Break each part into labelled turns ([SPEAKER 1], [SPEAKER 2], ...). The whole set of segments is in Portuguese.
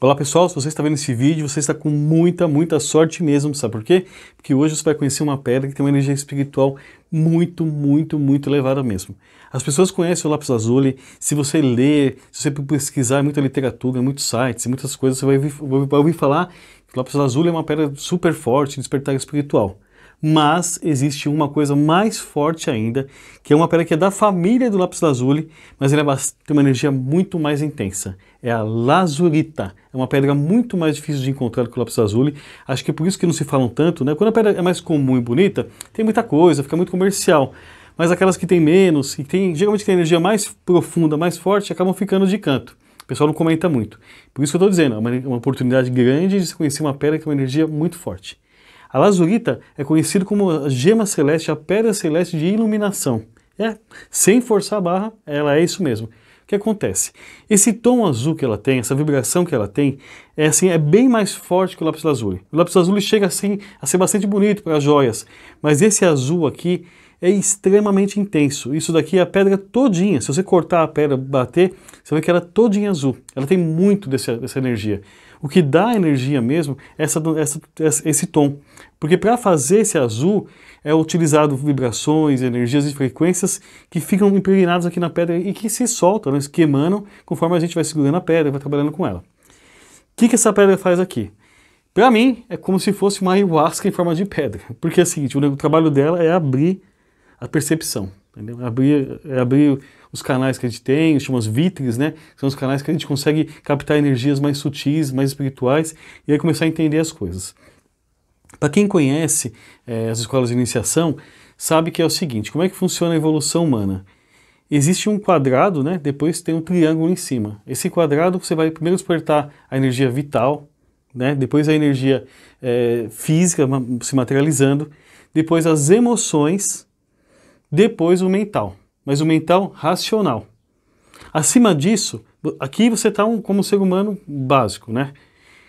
[SPEAKER 1] Olá pessoal, se você está vendo esse vídeo, você está com muita, muita sorte mesmo, sabe por quê? Porque hoje você vai conhecer uma pedra que tem uma energia espiritual muito, muito, muito elevada mesmo. As pessoas conhecem o lápis azul, se você ler, se você pesquisar é muita literatura, muitos sites, muitas coisas, você vai ouvir, vai ouvir falar que o lápis azul é uma pedra super forte, despertar espiritual. Mas existe uma coisa mais forte ainda, que é uma pedra que é da família do lápis lazuli, mas ela é tem uma energia muito mais intensa. É a lazulita. É uma pedra muito mais difícil de encontrar do que o lápis lazuli. Acho que é por isso que não se falam tanto, né? Quando a pedra é mais comum e bonita, tem muita coisa, fica muito comercial mas aquelas que têm menos, que tem, geralmente tem energia mais profunda, mais forte, acabam ficando de canto. O pessoal não comenta muito. Por isso que eu estou dizendo, é uma, é uma oportunidade grande de se conhecer uma pedra que tem uma energia muito forte. A lazurita é conhecido como a gema celeste, a pedra celeste de iluminação. É, sem forçar a barra, ela é isso mesmo. O que acontece? Esse tom azul que ela tem, essa vibração que ela tem, é assim, é bem mais forte que o lápis lazuli. O lápis lazuli chega assim a ser bastante bonito para as joias, mas esse azul aqui é extremamente intenso. Isso daqui é a pedra todinha. Se você cortar a pedra, bater, você vê que ela é todinha azul. Ela tem muito dessa energia. O que dá energia mesmo é essa, essa, esse tom. Porque para fazer esse azul é utilizado vibrações, energias e frequências que ficam impregnadas aqui na pedra e que se soltam, né, que emanam conforme a gente vai segurando a pedra, vai trabalhando com ela. O que, que essa pedra faz aqui? Para mim, é como se fosse uma ayahuasca em forma de pedra. Porque é o seguinte, o trabalho dela é abrir a percepção. Entendeu? É abrir, é abrir os canais que a gente tem, os chamados vitres, né? São os canais que a gente consegue captar energias mais sutis, mais espirituais e aí começar a entender as coisas. Para quem conhece é, as escolas de iniciação, sabe que é o seguinte: como é que funciona a evolução humana? Existe um quadrado, né? Depois tem um triângulo em cima. Esse quadrado você vai primeiro despertar a energia vital, né? Depois a energia é, física se materializando, depois as emoções depois o mental, mas o mental racional. Acima disso, aqui você está um, como ser humano básico, né?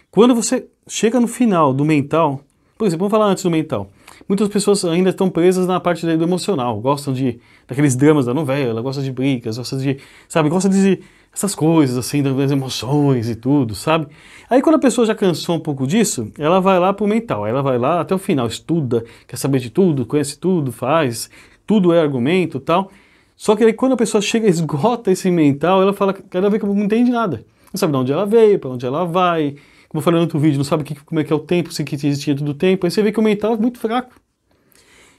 [SPEAKER 1] Quando você chega no final do mental, por exemplo, vamos falar antes do mental. Muitas pessoas ainda estão presas na parte do emocional, gostam de daqueles dramas da novela, gostam de brigas, gostam de, sabe, gostam de essas coisas assim das emoções e tudo, sabe? Aí quando a pessoa já cansou um pouco disso, ela vai lá pro mental, ela vai lá até o final, estuda, quer saber de tudo, conhece tudo, faz, tudo é argumento tal. Só que aí, quando a pessoa chega e esgota esse mental, ela fala, cada vez que não entende nada. Não sabe de onde ela veio, para onde ela vai. Como eu falei no outro vídeo, não sabe que, como é que é o tempo, se que existia tudo o tempo. Aí você vê que o mental é muito fraco.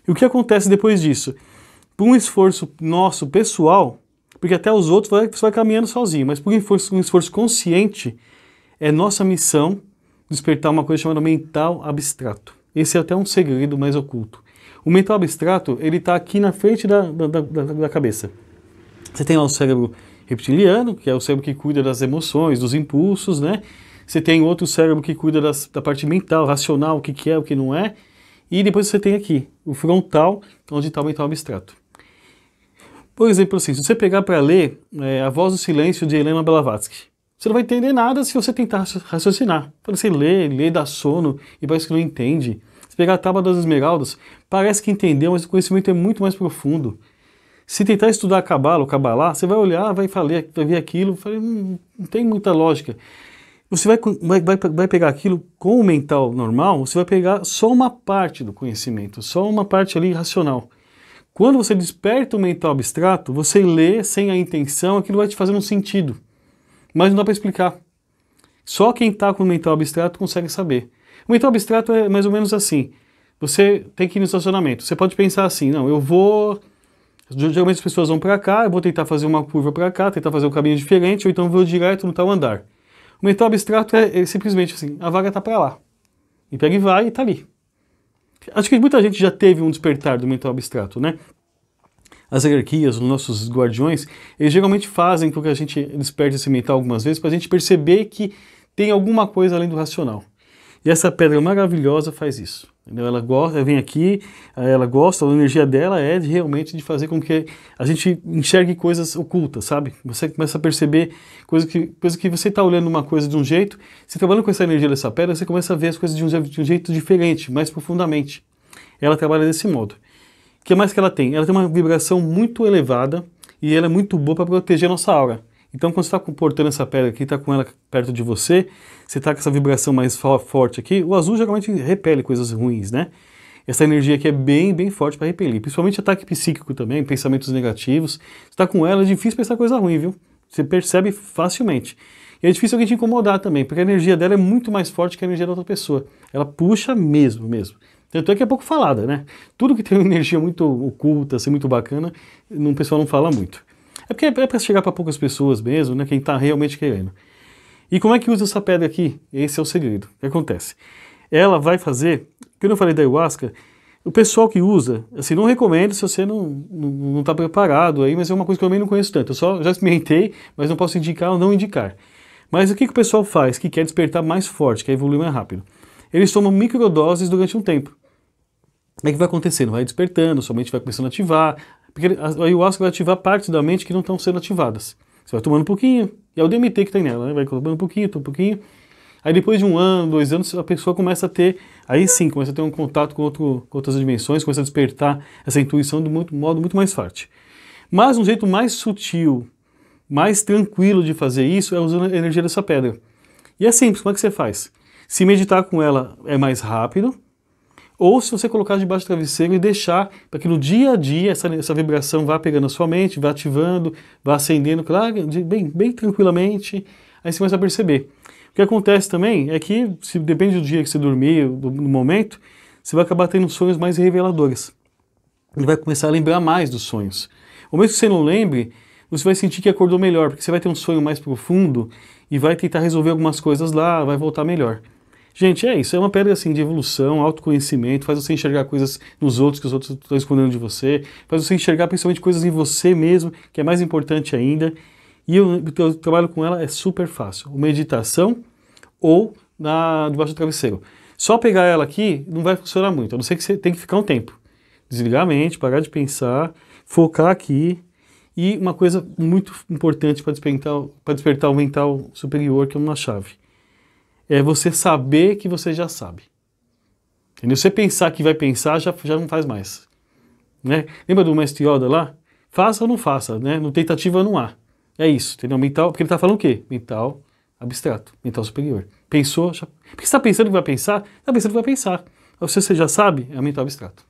[SPEAKER 1] E o que acontece depois disso? Por um esforço nosso, pessoal, porque até os outros vai, você vai caminhando sozinho, mas por um esforço, um esforço consciente, é nossa missão despertar uma coisa chamada mental abstrato. Esse é até um segredo mais oculto. O mental abstrato, ele está aqui na frente da, da, da, da cabeça. Você tem lá o cérebro reptiliano, que é o cérebro que cuida das emoções, dos impulsos, né? Você tem outro cérebro que cuida das, da parte mental, racional, o que, que é, o que não é. E depois você tem aqui o frontal, onde está o mental abstrato. Por exemplo, assim, se você pegar para ler é, A Voz do Silêncio de Helena Blavatsky, você não vai entender nada se você tentar raciocinar. Quando você lê, lê, dá sono e parece que não entende pegar a Tábua das Esmeraldas, parece que entendeu, mas o conhecimento é muito mais profundo. Se tentar estudar cabala ou cabalá, você vai olhar, vai, falar, vai ver aquilo, vai, hum, não tem muita lógica. Você vai, vai, vai, vai pegar aquilo com o mental normal, você vai pegar só uma parte do conhecimento, só uma parte ali racional. Quando você desperta o mental abstrato, você lê sem a intenção, aquilo vai te fazer um sentido. Mas não dá para explicar. Só quem está com o mental abstrato consegue saber. O mental abstrato é mais ou menos assim. Você tem que ir no estacionamento. Você pode pensar assim, não, eu vou... Geralmente as pessoas vão para cá, eu vou tentar fazer uma curva para cá, tentar fazer um caminho diferente, ou então vou direto no tal andar. O mental abstrato é, é simplesmente assim, a vaga está para lá. E pega e vai e está ali. Acho que muita gente já teve um despertar do mental abstrato, né? As hierarquias, os nossos guardiões, eles geralmente fazem com que a gente desperte esse mental algumas vezes para a gente perceber que tem alguma coisa além do racional. E essa pedra maravilhosa faz isso. Entendeu? Ela gosta, vem aqui, ela gosta, a energia dela é de, realmente de fazer com que a gente enxergue coisas ocultas, sabe? Você começa a perceber coisas que, coisa que você está olhando uma coisa de um jeito, você trabalhando com essa energia dessa pedra, você começa a ver as coisas de um, de um jeito diferente, mais profundamente. Ela trabalha desse modo. O que mais que ela tem? Ela tem uma vibração muito elevada e ela é muito boa para proteger a nossa aura. Então, quando você está comportando essa pedra aqui, está com ela perto de você, você está com essa vibração mais forte aqui, o azul geralmente repele coisas ruins, né? Essa energia aqui é bem, bem forte para repelir, principalmente ataque psíquico também, pensamentos negativos. Você está com ela, é difícil pensar coisa ruim, viu? Você percebe facilmente. E é difícil alguém te incomodar também, porque a energia dela é muito mais forte que a energia da outra pessoa. Ela puxa mesmo, mesmo. Tanto é que é pouco falada, né? Tudo que tem energia muito oculta, assim, muito bacana, o pessoal não fala muito. É porque é para é chegar para poucas pessoas mesmo, né? Quem está realmente querendo. E como é que usa essa pedra aqui? Esse é o segredo. O que acontece? Ela vai fazer, quando eu falei da ayahuasca, o pessoal que usa, assim, não recomendo se você não está não, não tá preparado aí, mas é uma coisa que eu também não conheço tanto. Eu só já experimentei, mas não posso indicar ou não indicar. Mas o que, que o pessoal faz que quer despertar mais forte, quer evoluir mais rápido? Eles tomam microdoses durante um tempo. o que vai acontecendo? Vai despertando, Somente vai começando a ativar, porque a ayahuasca vai ativar partes da mente que não estão sendo ativadas. Você vai tomando um pouquinho, e é o DMT que está nela, né? vai tomando um pouquinho, um pouquinho. Aí depois de um ano, dois anos, a pessoa começa a ter, aí sim, começa a ter um contato com, outro, com outras dimensões, começa a despertar essa intuição de muito, modo muito mais forte. Mas um jeito mais sutil, mais tranquilo de fazer isso é usando a energia dessa pedra. E é simples, como é que você faz? Se meditar com ela é mais rápido, ou se você colocar debaixo do travesseiro e deixar para que no dia a dia essa, essa vibração vá pegando a sua mente, vá ativando, vá acendendo, claro, de, bem, bem tranquilamente, aí você começa a perceber. O que acontece também é que, se depende do dia que você dormir, do, do momento, você vai acabar tendo sonhos mais reveladores. Ele vai começar a lembrar mais dos sonhos. Ou mesmo que você não lembre, você vai sentir que acordou melhor, porque você vai ter um sonho mais profundo e vai tentar resolver algumas coisas lá, vai voltar melhor. Gente, é isso. É uma pedra assim de evolução, autoconhecimento, faz você enxergar coisas nos outros que os outros estão escondendo de você, faz você enxergar principalmente coisas em você mesmo, que é mais importante ainda. E o trabalho com ela é super fácil. Meditação ou na, debaixo do travesseiro. Só pegar ela aqui não vai funcionar muito, a não ser que você tem que ficar um tempo. Desligar a mente, parar de pensar, focar aqui. E uma coisa muito importante para despertar, despertar o mental superior, que é uma chave é você saber que você já sabe. Entendeu? Você pensar que vai pensar, já, já não faz mais. Né? Lembra do mestre Yoda lá? Faça ou não faça, né? No tentativa não há. É isso, entendeu? Mental, porque ele está falando o quê? Mental abstrato, mental superior. Pensou, já... Porque você está pensando que vai pensar, está pensando que vai pensar. Ou se você já sabe, é mental abstrato.